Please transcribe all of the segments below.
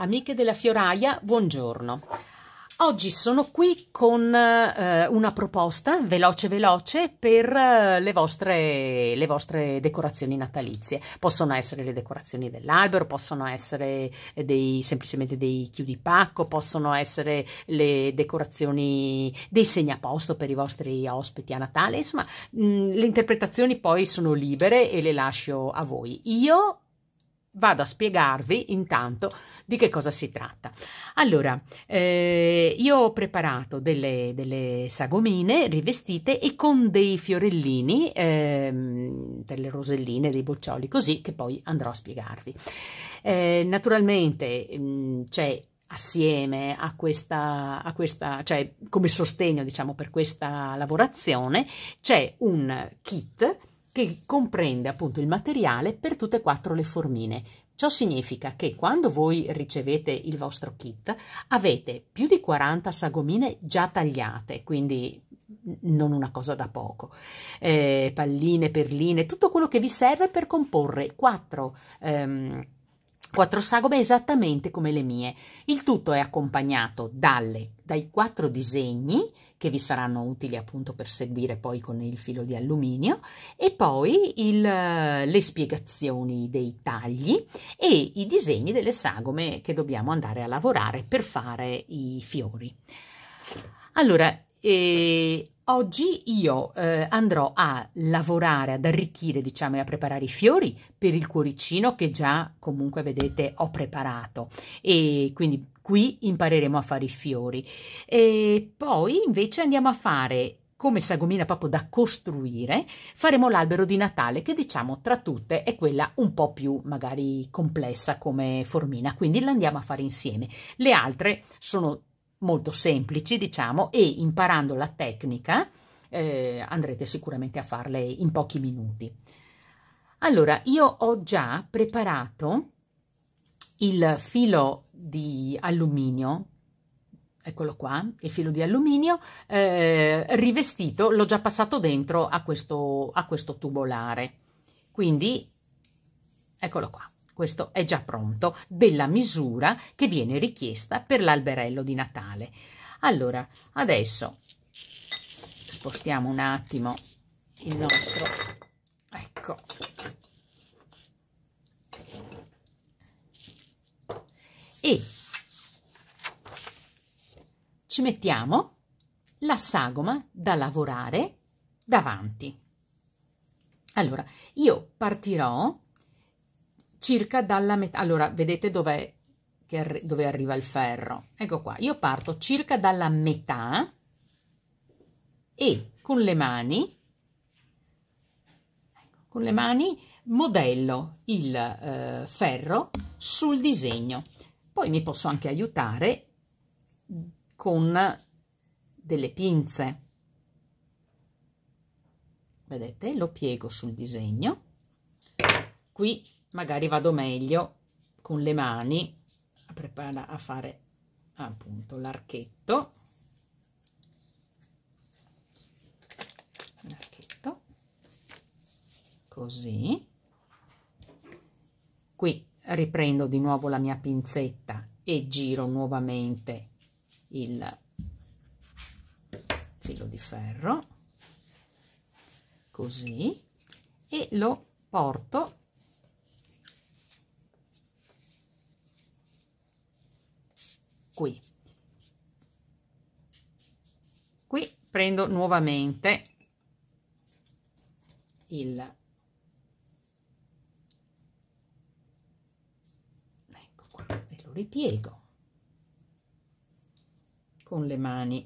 Amiche della Fioraia, buongiorno. Oggi sono qui con eh, una proposta veloce veloce per eh, le, vostre, le, vostre, decorazioni natalizie. Possono essere le decorazioni dell'albero, possono essere eh, dei, semplicemente dei pacco, possono essere le decorazioni dei segnaposto per i vostri ospiti a Natale. Insomma, mh, mm, le interpretazioni poi sono libere e le lascio a voi. Io vado a spiegarvi intanto di che cosa si tratta. Allora, eh, io ho preparato delle, delle, sagomine rivestite e con dei fiorellini, eh, delle roselline, dei boccioli, così che poi andrò a spiegarvi. Eh, naturalmente mm, c'è assieme a questa, a questa, cioè come sostegno diciamo per questa lavorazione c'è un kit che comprende appunto il materiale per tutte e quattro le formine. Ciò significa che quando voi ricevete il vostro kit avete più di 40 sagomine già tagliate, quindi non una cosa da poco, eh, palline, perline, tutto quello che vi serve per comporre quattro, ehm, quattro sagome esattamente come le mie. Il tutto è accompagnato dalle, dai quattro disegni che vi saranno utili appunto per seguire poi con il filo di alluminio e poi il, eh, le spiegazioni dei tagli e i disegni delle sagome che dobbiamo andare a lavorare per fare i fiori. Allora, eh, oggi io eh, andrò a lavorare, ad arricchire, diciamo, e a preparare i fiori per il cuoricino che già comunque vedete ho preparato e quindi Qui impareremo a fare i fiori. E poi invece andiamo a fare come sagomina proprio da costruire, faremo l'albero di Natale che diciamo tra tutte è quella un po' più magari complessa come formina, quindi l'andiamo a fare insieme. Le altre sono molto semplici diciamo e imparando la tecnica eh, andrete sicuramente a farle in pochi minuti. Allora io ho già preparato il filo di alluminio, eccolo qua, il filo di alluminio eh, rivestito, l'ho già passato dentro a questo, a questo tubolare. Quindi, eccolo qua, questo è già pronto, della misura che viene richiesta per l'alberello di Natale. Allora, adesso spostiamo un attimo il nostro, ecco, e ci mettiamo la sagoma da lavorare davanti. Allora, io partirò circa dalla metà, allora vedete dov'è arri dove arriva il ferro? Ecco qua, io parto circa dalla metà e con le mani, ecco, con le mani modello il eh, ferro sul disegno. Poi mi posso anche aiutare con delle pinze. Vedete, lo piego sul disegno. Qui magari vado meglio con le mani a, prepara, a fare appunto l'archetto. L'archetto. Così. Qui riprendo di nuovo la mia pinzetta e giro nuovamente il filo di ferro così e lo porto qui qui prendo nuovamente il ripiego con le mani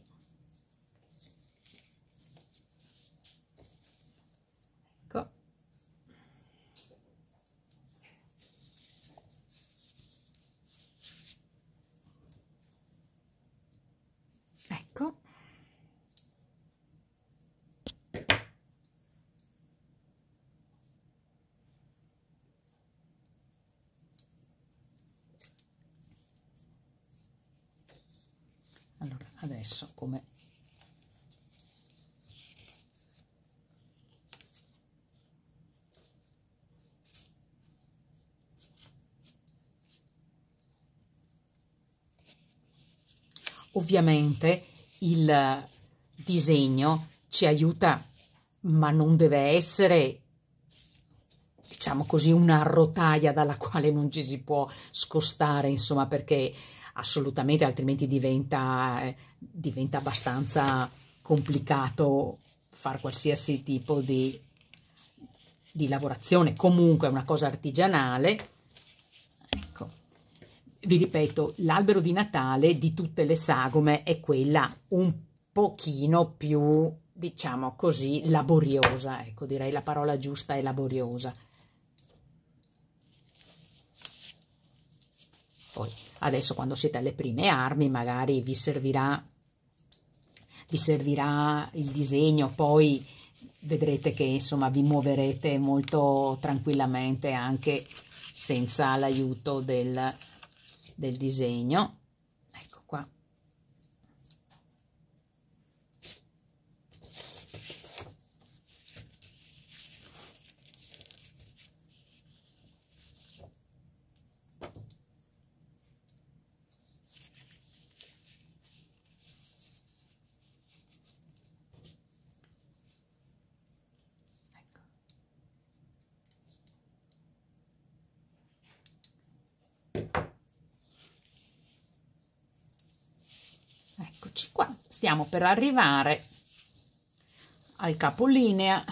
adesso come ovviamente il disegno ci aiuta ma non deve essere diciamo così una rotaia dalla quale non ci si può scostare insomma perché assolutamente, altrimenti diventa, eh, diventa abbastanza complicato fare qualsiasi tipo di, di lavorazione. Comunque è una cosa artigianale. Ecco. vi ripeto, l'albero di Natale di tutte le sagome è quella un pochino più diciamo così, laboriosa, ecco direi la parola giusta è laboriosa. Adesso quando siete alle prime armi magari vi servirà, vi servirà il disegno, poi vedrete che insomma vi muoverete molto tranquillamente anche senza l'aiuto del, del disegno eccoci qua stiamo per arrivare al capolinea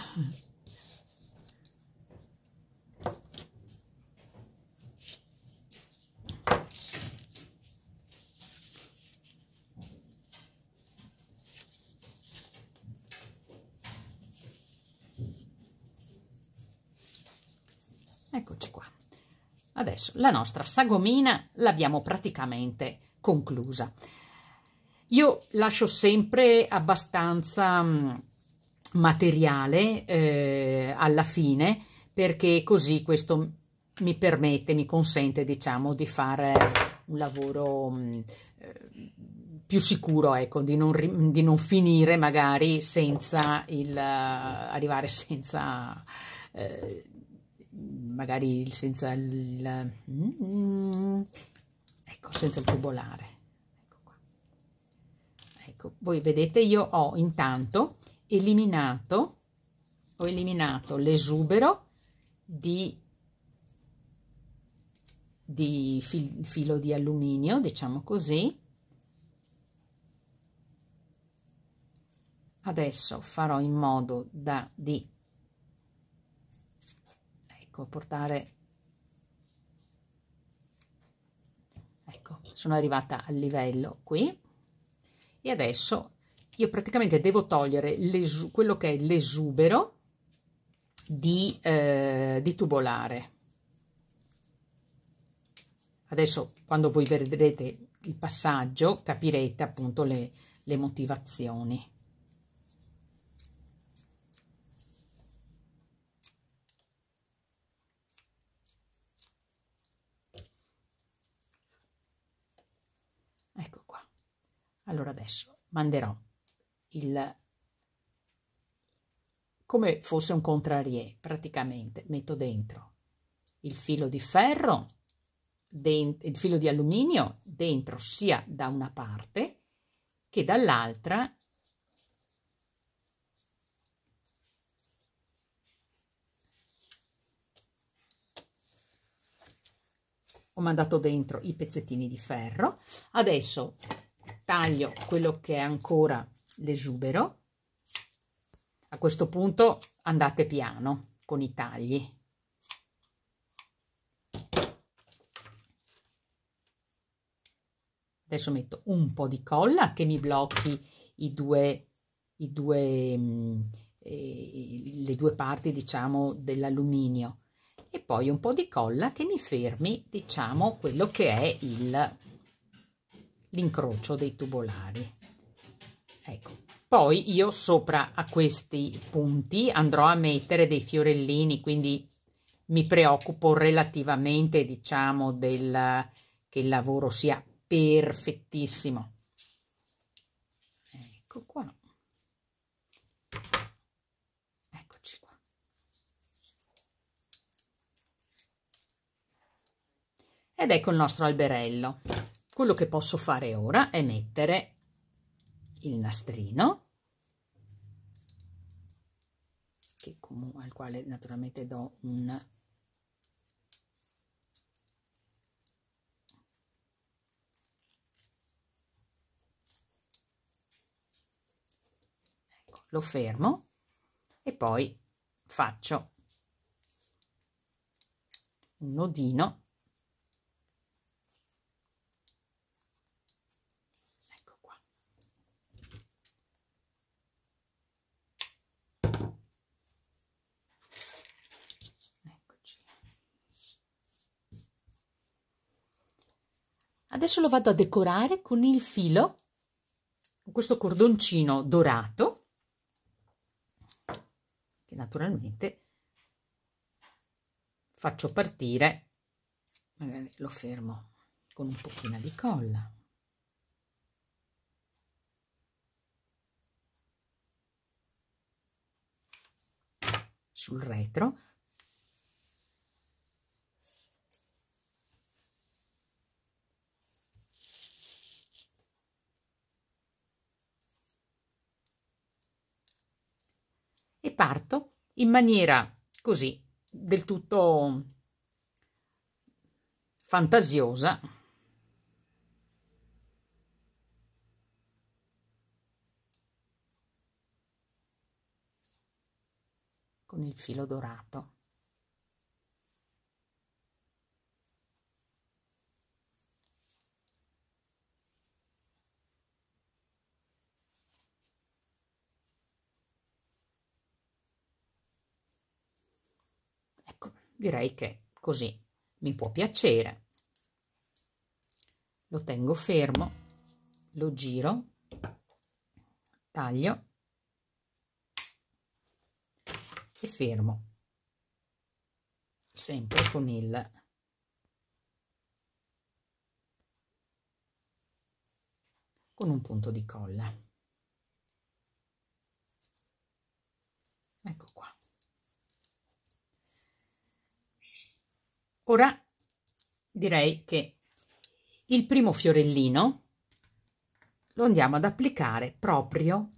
Eccoci qua. Adesso la nostra sagomina l'abbiamo praticamente conclusa. Io lascio sempre abbastanza mm, materiale eh, alla fine perché così questo mi permette, mi consente diciamo di fare un lavoro mh, mm, eh, più sicuro, ecco, di non, di non finire magari senza il, eh, arrivare senza eh, magari senza il, mm, ecco, senza il tubolare ecco voi vedete io ho intanto eliminato ho eliminato l'esubero di, di fil, filo di alluminio diciamo così adesso farò in modo da di ecco portare ecco sono arrivata al livello qui e adesso io praticamente devo togliere quello che è l'esubero di, eh, di tubolare. Adesso quando voi vedrete il passaggio capirete appunto le, le motivazioni. Allora adesso manderò il come fosse un contrarie, praticamente metto dentro il filo di ferro, il filo di alluminio dentro sia da una parte che dall'altra ho mandato dentro i pezzettini di ferro. Adesso taglio quello che è ancora l'esubero a questo punto andate piano con i tagli adesso metto un po di colla che mi blocchi i due i due mm, eh, le due parti diciamo dell'alluminio e poi un po di colla che mi fermi diciamo quello che è il l'incrocio dei tubolari. Ecco. Poi io sopra a questi punti andrò a mettere dei fiorellini, quindi mi preoccupo relativamente, diciamo, del, che il lavoro sia perfettissimo. Ecco qua. Eccoci qua. Ed ecco il nostro alberello. Quello che posso fare ora è mettere il nastrino, che al quale naturalmente do un ecco, lo fermo e poi faccio un nodino Adesso lo vado a decorare con il filo, con questo cordoncino dorato, che naturalmente faccio partire, magari lo fermo con un pochino di colla. sul retro parto in maniera così del tutto fantasiosa. con il filo dorato. direi che così mi può piacere lo tengo fermo lo giro taglio e fermo sempre con il con un punto di colla Ora direi che il primo fiorellino lo andiamo ad applicare proprio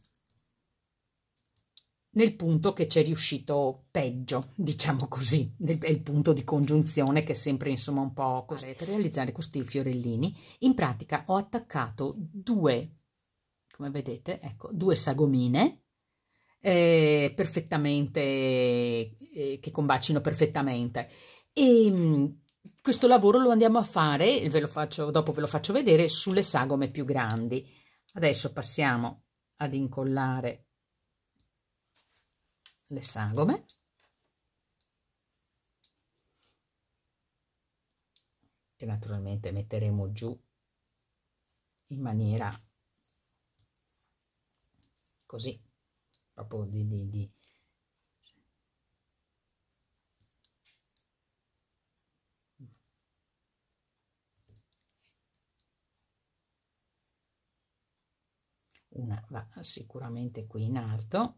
nel punto che ci è riuscito peggio, diciamo così, nel, il punto di congiunzione che è sempre insomma un po' così. Per realizzare questi fiorellini, in pratica ho attaccato due, come vedete, ecco, due sagomine eh, perfettamente, eh, che combacino perfettamente. E ehm, questo lavoro lo andiamo a fare, ve lo faccio, dopo ve lo faccio vedere, sulle sagome più grandi. Adesso passiamo ad incollare le sagome. Che naturalmente metteremo giù in maniera così, proprio di, di, di una va sicuramente qui in alto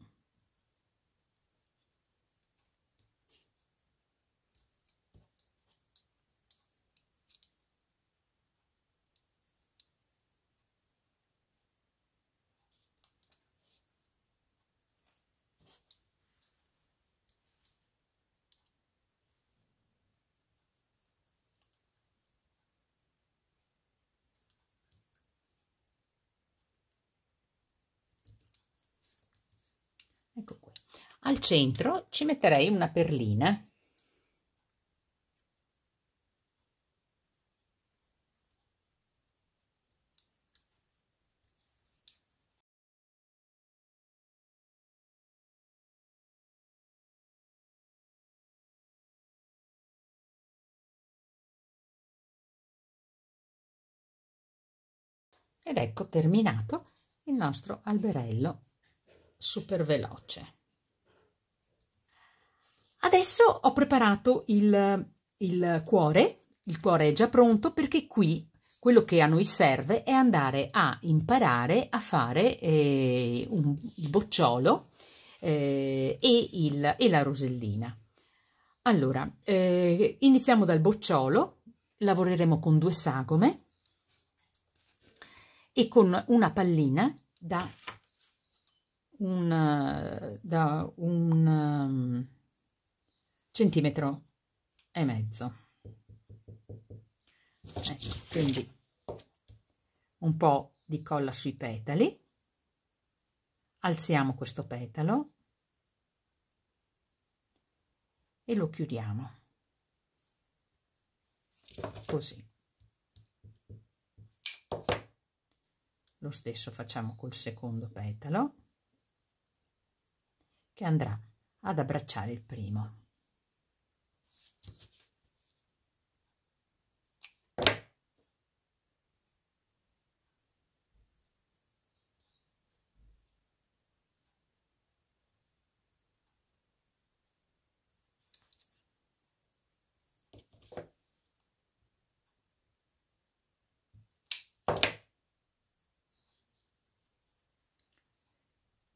al centro ci metterei una perlina Ed ecco terminato il nostro alberello super veloce. Adesso ho preparato il, il cuore, il cuore è già pronto perché qui quello che a noi serve è andare a imparare a fare eh, un, il bocciolo eh, e, il, e, la rosellina. Allora, eh, iniziamo dal bocciolo, lavoreremo con due sagome e con una pallina da un, eh, da un ehm, centimetro e mezzo ecco, quindi un po di colla sui petali alziamo questo petalo e lo chiudiamo così lo stesso facciamo col secondo petalo che andrà ad abbracciare il primo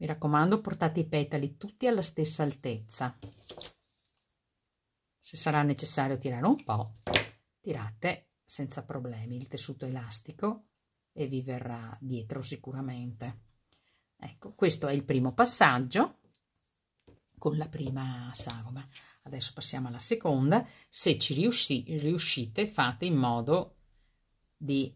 mi raccomando, portate i petali tutti alla stessa altezza se sarà necessario tirare un po' tirate senza problemi il tessuto elastico e vi verrà dietro sicuramente ecco questo è il primo passaggio con la prima sagoma adesso passiamo alla seconda se ci riusci, riuscite fate in modo di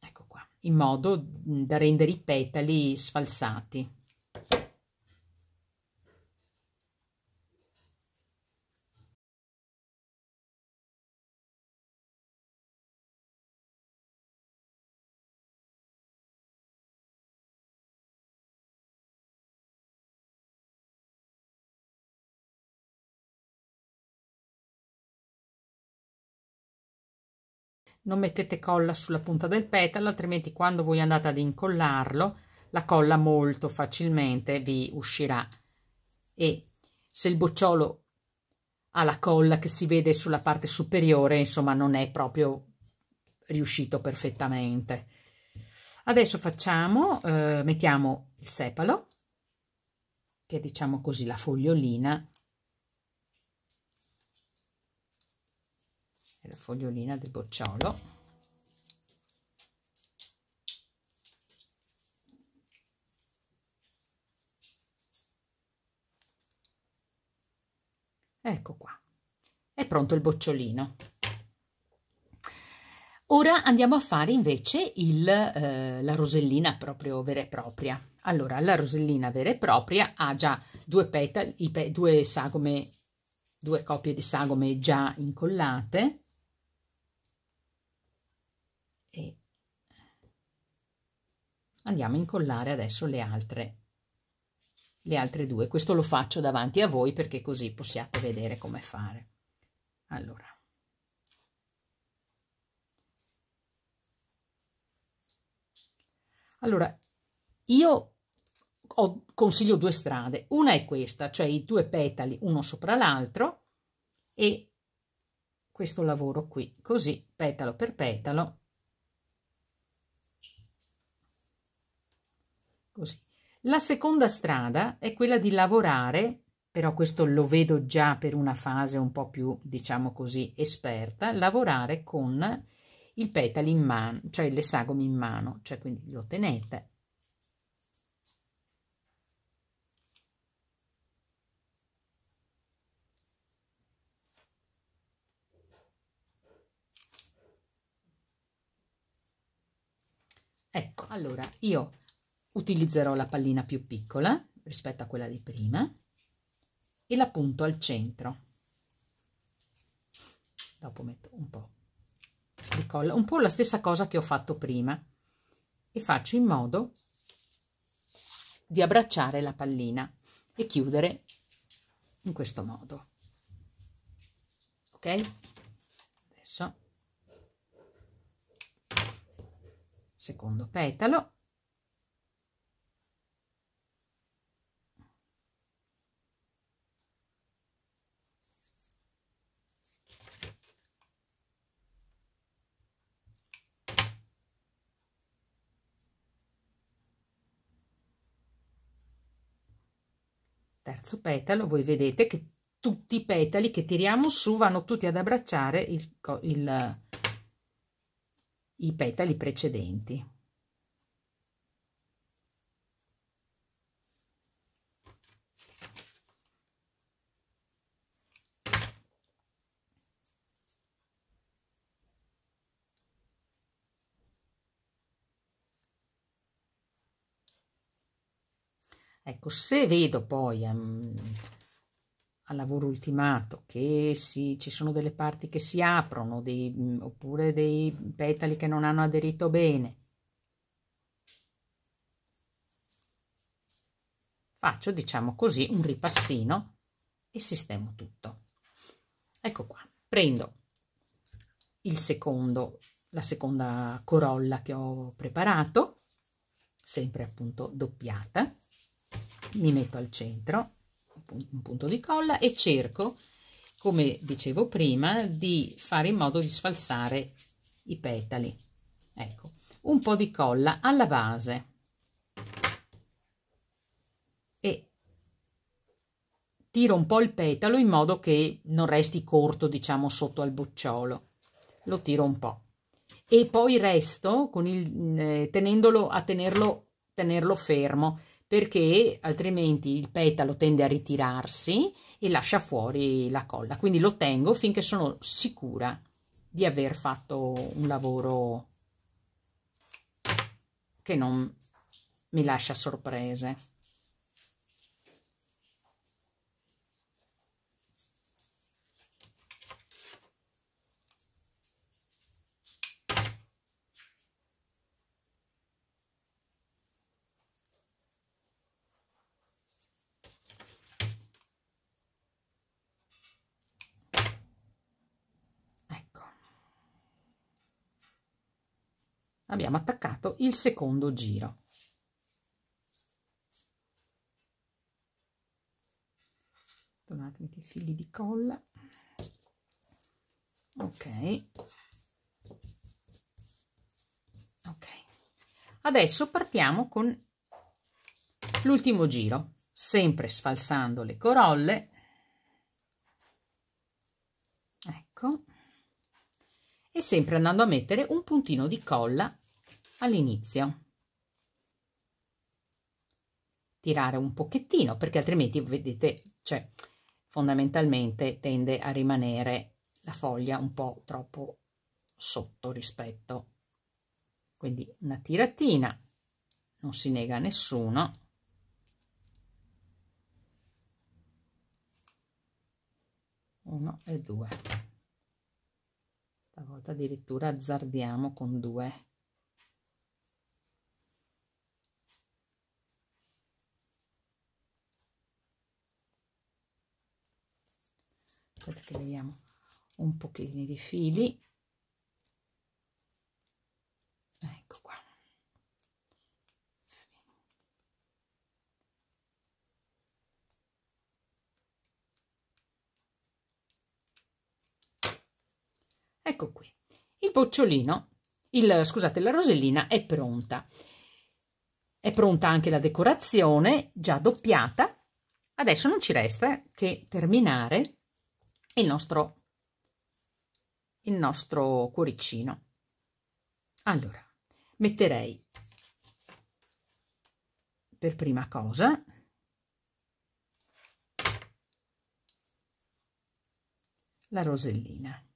ecco qua in modo da rendere i petali sfalsati non mettete colla sulla punta del petalo altrimenti quando voi andate ad incollarlo la colla molto facilmente vi uscirà e se il bocciolo ha la colla che si vede sulla parte superiore insomma non è proprio riuscito perfettamente adesso facciamo eh, mettiamo il sepalo che è, diciamo così la fogliolina la fogliolina del bocciolo ecco qua è pronto il bocciolino ora andiamo a fare invece il, eh, la rosellina proprio vera e propria allora la rosellina vera e propria ha già due petali pe due sagome due coppie di sagome già incollate e andiamo a incollare adesso le altre le altre due questo lo faccio davanti a voi perché così possiate vedere come fare allora allora io ho, consiglio due strade una è questa cioè i due petali uno sopra l'altro e questo lavoro qui così petalo per petalo Così. La seconda strada è quella di lavorare, però questo lo vedo già per una fase un po' più, diciamo così, esperta, lavorare con il petali in mano, cioè le sagome in mano, cioè quindi lo tenete. Ecco, allora io utilizzerò la pallina più piccola rispetto a quella di prima e la punto al centro dopo metto un po' di colla un po' la stessa cosa che ho fatto prima e faccio in modo di abbracciare la pallina e chiudere in questo modo ok adesso secondo petalo terzo petalo voi vedete che tutti i petali che tiriamo su vanno tutti ad abbracciare il, il, i petali precedenti Ecco, se vedo poi um, al lavoro ultimato che si, ci sono delle parti che si aprono dei, oppure dei petali che non hanno aderito bene, faccio, diciamo così, un ripassino e sistemo tutto. Ecco qua, prendo il secondo, la seconda corolla che ho preparato, sempre appunto doppiata, mi metto al centro un punto di colla e cerco come dicevo prima di fare in modo di sfalsare i petali ecco un po di colla alla base e tiro un po il petalo in modo che non resti corto diciamo sotto al bocciolo lo tiro un po e poi resto con il eh, tenendolo a tenerlo tenerlo fermo perché altrimenti il petalo tende a ritirarsi e lascia fuori la colla. Quindi lo tengo finché sono sicura di aver fatto un lavoro che non mi lascia sorprese. abbiamo attaccato il secondo giro donatemi dei fili di colla ok ok adesso partiamo con l'ultimo giro sempre sfalsando le corolle ecco e sempre andando a mettere un puntino di colla all'inizio tirare un pochettino perché altrimenti vedete cioè fondamentalmente tende a rimanere la foglia un po troppo sotto rispetto quindi una tiratina non si nega a nessuno uno e due stavolta addirittura azzardiamo con due aspetta che vediamo un pochino di fili ecco qua ecco qui il bocciolino il, scusate la rosellina è pronta è pronta anche la decorazione già doppiata adesso non ci resta che terminare il nostro, il nostro cuoricino. Allora, metterei per prima cosa la rosellina.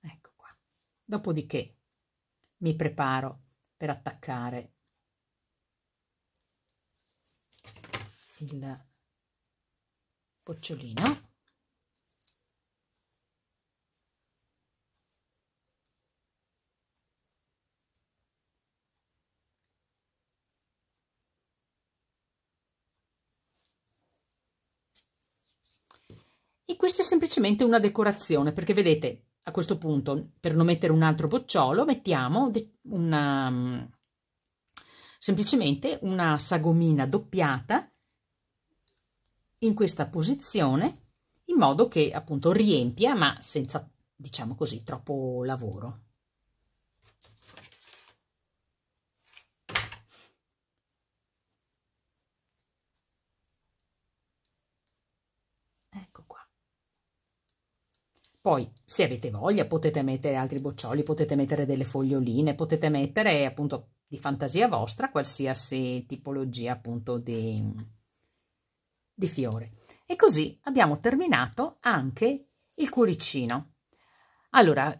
Ecco qua. Dopodiché mi preparo per attaccare il bocciolino e questa è semplicemente una decorazione perché vedete a questo punto, per non mettere un altro bocciolo, mettiamo una, mm, semplicemente una sagomina doppiata in questa posizione in modo che appunto riempia ma senza diciamo così troppo lavoro Poi, se avete voglia, potete mettere altri boccioli, potete mettere delle foglioline, potete mettere appunto di fantasia vostra qualsiasi tipologia appunto di, di fiore. E così abbiamo terminato anche il cuoricino. Allora,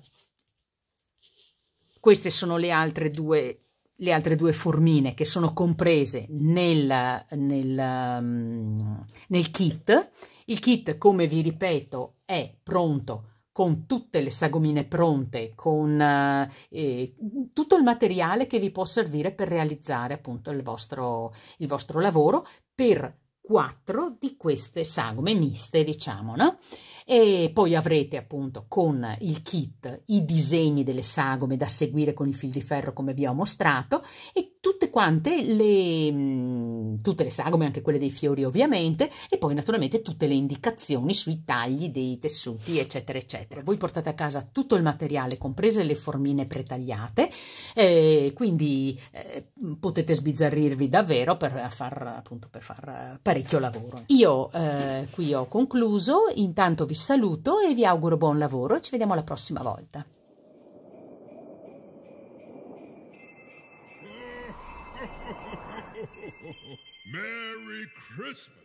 queste sono le altre due, le altre due formine che sono comprese nel, nel, mm, nel kit. Il kit, come vi ripeto, è pronto con tutte le sagomine pronte, con eh, tutto il materiale che vi può servire per realizzare appunto il vostro, il vostro lavoro per quattro di queste sagome miste, diciamo, no? e poi avrete appunto con il kit i disegni delle sagome da seguire con il fil di ferro come vi ho mostrato e tutte quante le, mm, tutte le sagome, anche quelle dei fiori ovviamente e poi naturalmente tutte le indicazioni sui tagli dei tessuti eccetera eccetera. Voi portate a casa tutto il materiale comprese le formine pretagliate eh, quindi eh, potete sbizzarrirvi davvero per far appunto per far parecchio lavoro. Io eh, qui ho concluso, intanto vi vi saluto e vi auguro buon lavoro, ci vediamo la prossima volta. Merry Christmas!